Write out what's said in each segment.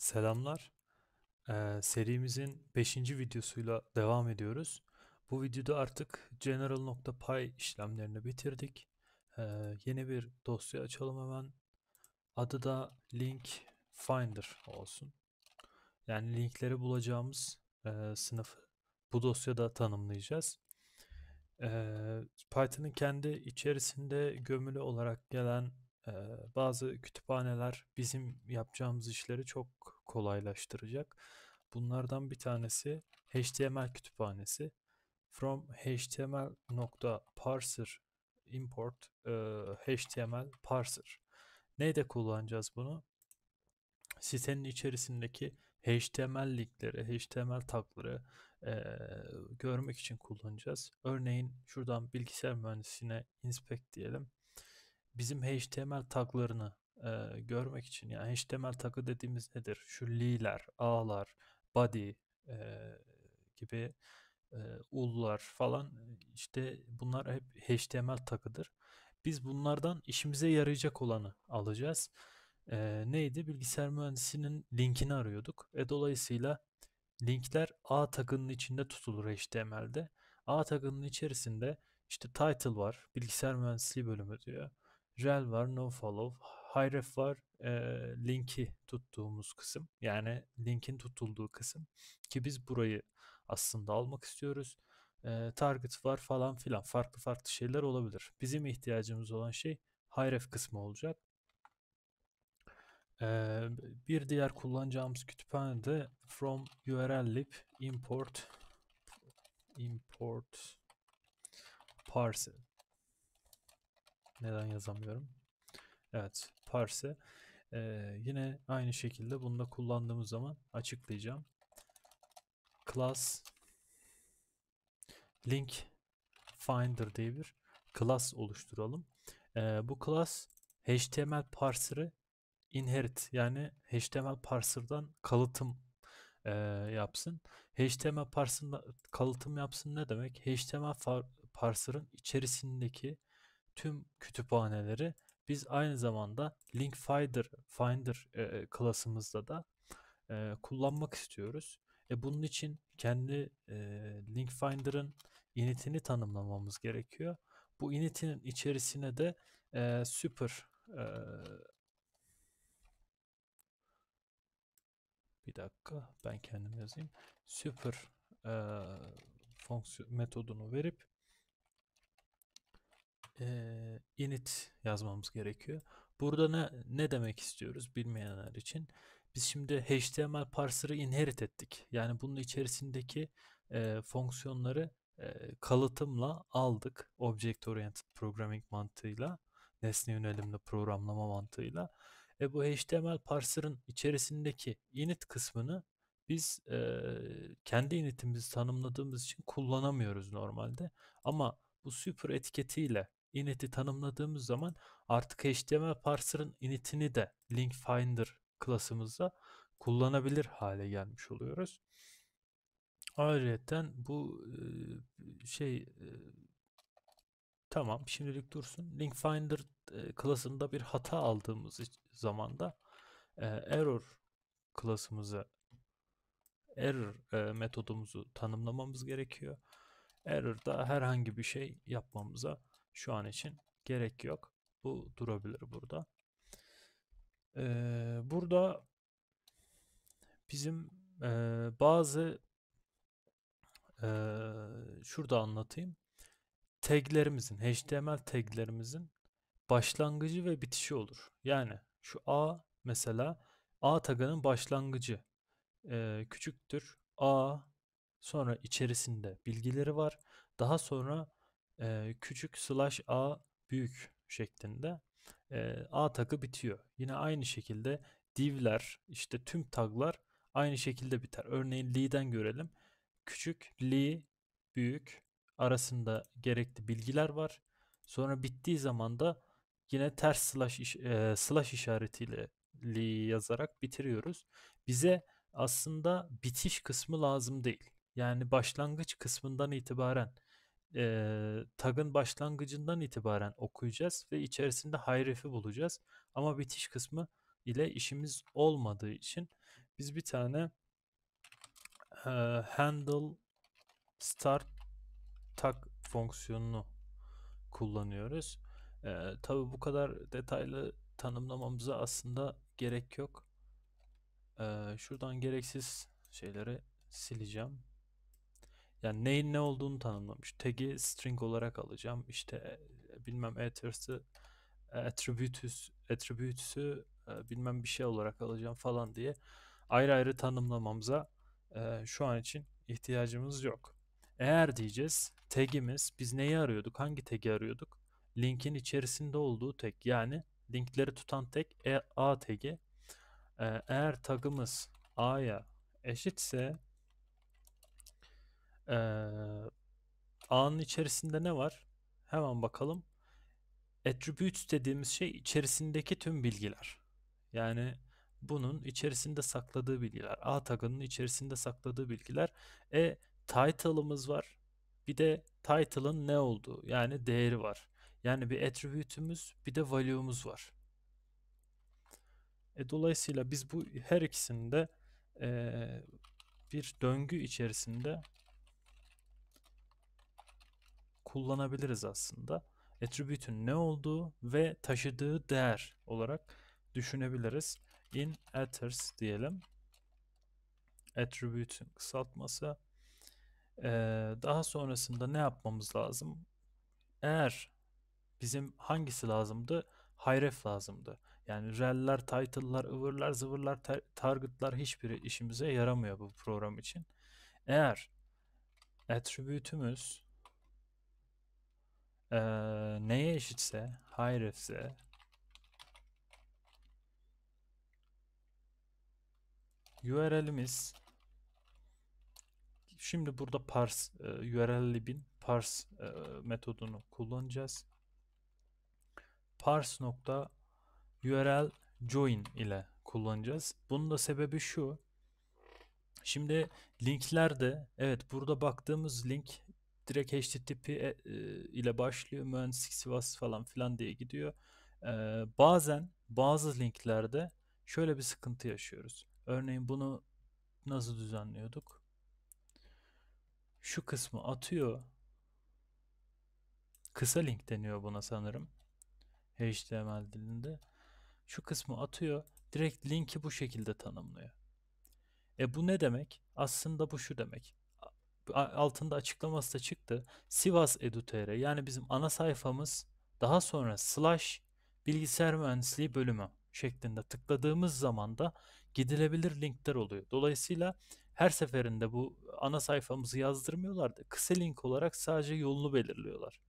Selamlar. Ee, serimizin 5. videosuyla devam ediyoruz. Bu videoda artık general.py işlemlerini bitirdik. Ee, yeni bir dosya açalım hemen. Adı da link finder olsun. Yani linkleri bulacağımız e, sınıfı bu dosyada tanımlayacağız. Ee, Python'ın kendi içerisinde gömülü olarak gelen bazı kütüphaneler bizim yapacağımız işleri çok kolaylaştıracak. Bunlardan bir tanesi HTML kütüphanesi. From HTML parser import e, HTML parser. Neyde kullanacağız bunu? Sitenin içerisindeki HTML linkleri, HTML tagları e, görmek için kullanacağız. Örneğin şuradan bilgisayar mühendisine inspect diyelim bizim HTML taglarını e, görmek için yani HTML tagı dediğimiz nedir? Şu li'ler, a'lar, body e, gibi e, ullar falan işte bunlar hep HTML takıdır. Biz bunlardan işimize yarayacak olanı alacağız. E, neydi? Bilgisayar mühendisinin linkini arıyorduk. E, dolayısıyla linkler A takının içinde tutulur HTML'de. A takının içerisinde işte title var, bilgisayar mühendisliği bölümü diyor rel var, no follow, href var, e, linki tuttuğumuz kısım. Yani linkin tutulduğu kısım ki biz burayı aslında almak istiyoruz. E, target var falan filan farklı farklı şeyler olabilir. Bizim ihtiyacımız olan şey href kısmı olacak. E, bir diğer kullanacağımız kütüphane de from url lib import import parse neden yazamıyorum? Evet parse. Ee, yine aynı şekilde bunu da kullandığımız zaman açıklayacağım. Class link finder diye bir class oluşturalım. Ee, bu class HTML parser'ı inherit yani HTML parser'dan kalıtım e, yapsın. HTML parser'dan kalıtım yapsın ne demek? HTML parser'ın içerisindeki tüm kütüphaneleri biz aynı zamanda link finder finder e, e, klasımızda da e, kullanmak istiyoruz. E bunun için kendi e, link finder'ın initini tanımlamamız gerekiyor. Bu init'in içerisine de e, super e, bir dakika ben kendim yazayım. Super e, fonksiyon metodunu verip e, init yazmamız gerekiyor. Burada ne, ne demek istiyoruz bilmeyenler için? Biz şimdi HTML parser'ı inherit ettik. Yani bunun içerisindeki e, fonksiyonları e, kalıtımla aldık. Object Oriented Programming mantığıyla, nesne yönelimli programlama mantığıyla. E, bu HTML parser'ın içerisindeki init kısmını biz e, kendi initimizi tanımladığımız için kullanamıyoruz normalde. Ama bu super etiketiyle init'i tanımladığımız zaman artık HTML parser'ın init'ini de link finder klasımızda kullanabilir hale gelmiş oluyoruz. Ayrıca bu şey tamam şimdilik dursun. Link finder klasında bir hata aldığımız zaman da error klasımızı error metodumuzu tanımlamamız gerekiyor. Error'da herhangi bir şey yapmamıza şu an için gerek yok. Bu durabilir burada. Ee, burada bizim e, bazı e, şurada anlatayım. Taglerimizin, HTML taglerimizin başlangıcı ve bitişi olur. Yani şu A mesela A tagının başlangıcı e, küçüktür. A sonra içerisinde bilgileri var. Daha sonra e, küçük slash a büyük şeklinde e, a tagı bitiyor. Yine aynı şekilde divler işte tüm taglar aynı şekilde biter. Örneğin li'den görelim. Küçük li büyük arasında gerekli bilgiler var. Sonra bittiği zaman da yine ters slash, iş, e, slash işaretiyle li yazarak bitiriyoruz. Bize aslında bitiş kısmı lazım değil. Yani başlangıç kısmından itibaren e, tag'ın başlangıcından itibaren okuyacağız ve içerisinde hayrefi bulacağız. Ama bitiş kısmı ile işimiz olmadığı için biz bir tane e, handle start tag fonksiyonunu kullanıyoruz. E, Tabi bu kadar detaylı tanımlamamıza aslında gerek yok. E, şuradan gereksiz şeyleri sileceğim. Yani neyin ne olduğunu tanımlamış. Tag'i string olarak alacağım. İşte e, bilmem attribüsü e, attributes, attribütüsü e, bilmem bir şey olarak alacağım falan diye ayrı ayrı tanımlamamıza şu an için ihtiyacımız yok. Eğer diyeceğiz tagimiz biz neyi arıyorduk? Hangi tagi arıyorduk? Linkin içerisinde olduğu tag yani linkleri tutan tag A tagi. eğer tagımız A'ya eşitse ee, ağın içerisinde ne var? Hemen bakalım. Attributes dediğimiz şey içerisindeki tüm bilgiler. Yani bunun içerisinde sakladığı bilgiler. A tagının içerisinde sakladığı bilgiler. E title'ımız var. Bir de title'ın ne olduğu yani değeri var. Yani bir attribute'ümüz bir de value'umuz var. E, dolayısıyla biz bu her ikisini de e, bir döngü içerisinde kullanabiliriz aslında. Attribute'ün ne olduğu ve taşıdığı değer olarak düşünebiliriz. In atters diyelim. Attribute'ün kısaltması. Ee, daha sonrasında ne yapmamız lazım? Eğer bizim hangisi lazımdı? Href lazımdı. Yani rel'ler, title'lar, ıvırlar, zıvırlar, tar target'lar hiçbiri işimize yaramıyor bu program için. Eğer attribute'ümüz ee, neye eşitse, hayrefse URL'imiz şimdi burada parse e, URL libin parse metodunu kullanacağız. parse nokta URL join ile kullanacağız. Bunun da sebebi şu. Şimdi linklerde evet burada baktığımız link direkt HTTP e, e, ile başlıyor. Mühendislik Sivas falan filan diye gidiyor. E, bazen bazı linklerde şöyle bir sıkıntı yaşıyoruz. Örneğin bunu nasıl düzenliyorduk? Şu kısmı atıyor. Kısa link deniyor buna sanırım. HTML dilinde. Şu kısmı atıyor. Direkt linki bu şekilde tanımlıyor. E bu ne demek? Aslında bu şu demek altında açıklaması da çıktı. Sivas Edu.tr yani bizim ana sayfamız daha sonra slash bilgisayar mühendisliği bölümü şeklinde tıkladığımız zaman da gidilebilir linkler oluyor. Dolayısıyla her seferinde bu ana sayfamızı yazdırmıyorlar da kısa link olarak sadece yolunu belirliyorlar.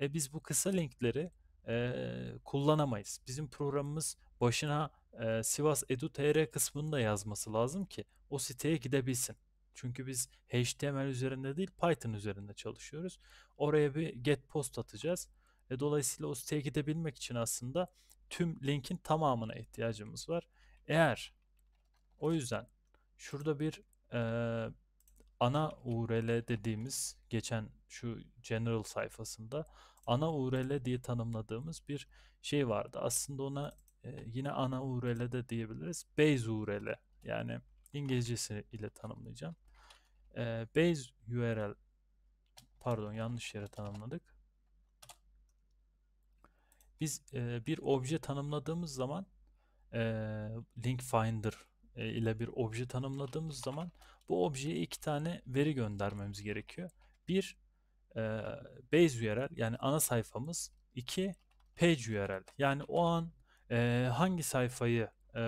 E biz bu kısa linkleri e, kullanamayız. Bizim programımız başına e, Sivas Edu.tr kısmını da yazması lazım ki o siteye gidebilsin. Çünkü biz HTML üzerinde değil Python üzerinde çalışıyoruz. Oraya bir get post atacağız. Ve dolayısıyla o siteye gidebilmek için aslında tüm linkin tamamına ihtiyacımız var. Eğer o yüzden şurada bir e, ana URL dediğimiz geçen şu general sayfasında ana URL diye tanımladığımız bir şey vardı. Aslında ona e, yine ana URL de diyebiliriz. Base URL yani İngilizcesi ile tanımlayacağım e, base URL pardon yanlış yere tanımladık. Biz e, bir obje tanımladığımız zaman e, link finder ile bir obje tanımladığımız zaman bu objeye iki tane veri göndermemiz gerekiyor. Bir e, base URL yani ana sayfamız. iki page URL yani o an e, hangi sayfayı e,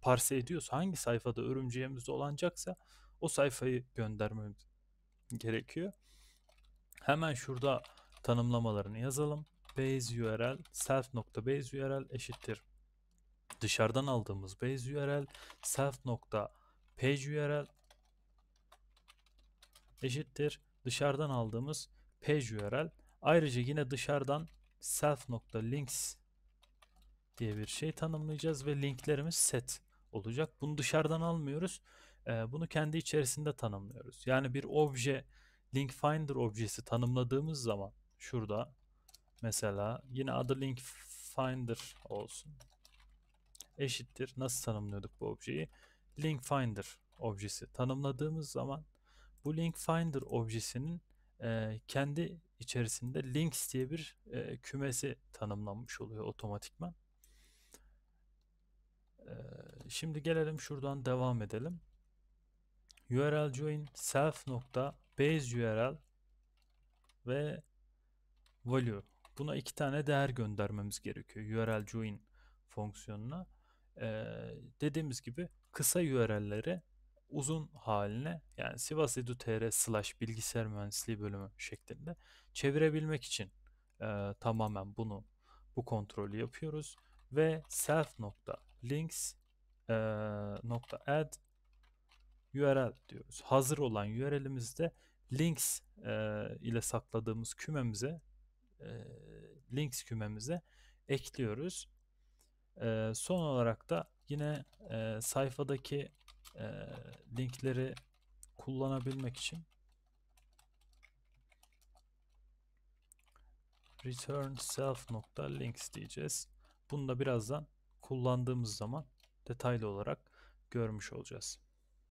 parse ediyorsa hangi sayfada örümceğimiz olacaksa o sayfayı göndermem gerekiyor. Hemen şurada tanımlamalarını yazalım. Base URL self.base URL eşittir. Dışarıdan aldığımız base URL self.page URL eşittir. Dışarıdan aldığımız page URL. Ayrıca yine dışarıdan self.links diye bir şey tanımlayacağız ve linklerimiz set olacak. Bunu dışarıdan almıyoruz bunu kendi içerisinde tanımlıyoruz. Yani bir obje link finder objesi tanımladığımız zaman şurada mesela yine adı link finder olsun. Eşittir. Nasıl tanımlıyorduk bu objeyi? Link finder objesi tanımladığımız zaman bu link finder objesinin e, kendi içerisinde links diye bir e, kümesi tanımlanmış oluyor otomatikman. E, şimdi gelelim şuradan devam edelim. URL join self nokta base URL ve value. Buna iki tane değer göndermemiz gerekiyor URL join fonksiyonuna. Ee, dediğimiz gibi kısa URL'leri uzun haline yani sivasedu.tr slash bilgisayar mühendisliği bölümü şeklinde çevirebilmek için e, tamamen bunu bu kontrolü yapıyoruz ve self nokta links e, nokta add URL diyoruz. Hazır olan URL'imizde links e, ile sakladığımız kümemize e, links kümemize ekliyoruz. E, son olarak da yine e, sayfadaki e, linkleri kullanabilmek için return self nokta links diyeceğiz. Bunu da birazdan kullandığımız zaman detaylı olarak görmüş olacağız.